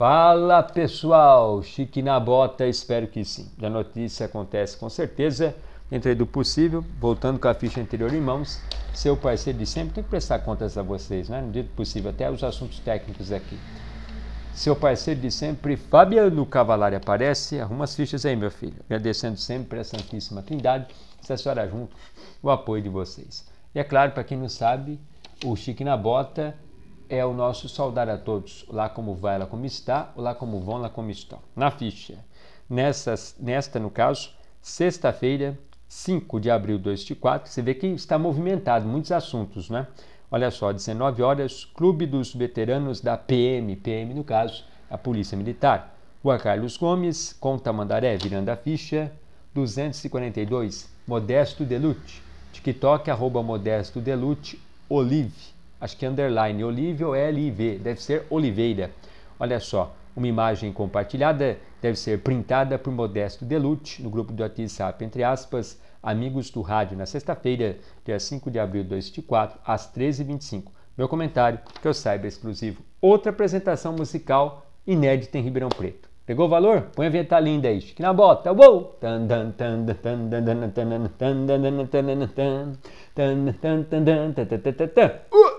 Fala pessoal, chique na bota, espero que sim. A notícia acontece com certeza, dentro do possível, voltando com a ficha anterior em mãos, seu parceiro de sempre tem que prestar contas a vocês, né? No dia do possível, até os assuntos técnicos aqui. Seu parceiro de sempre, Fabiano Cavalari, aparece, arruma as fichas aí, meu filho. Agradecendo sempre a Santíssima Trindade, se a senhora junto, o apoio de vocês. E é claro, para quem não sabe, o Chique na Bota é o nosso saudar a todos. Lá como vai, lá como está, lá como vão, lá como estão. Na ficha. Nessas, nesta, no caso, sexta-feira, 5 de abril 2024, você vê que está movimentado, muitos assuntos, né? Olha só, 19 horas, Clube dos Veteranos da PM, PM no caso, a Polícia Militar. o Carlos Gomes, Conta Mandaré, virando a ficha. 242, Modesto Delute. TikTok, arroba Modesto Delute, Olive acho que underline, Olívio L-I-V, deve ser Oliveira. Olha só, uma imagem compartilhada deve ser printada por Modesto Delute no grupo do WhatsApp, entre aspas, Amigos do Rádio, na sexta-feira, dia 5 de abril de 2024, às 13h25. Meu comentário, que eu saiba, é exclusivo. Outra apresentação musical inédita em Ribeirão Preto. Pegou o valor? Põe a vinheta linda aí. Chique na bota. Uou!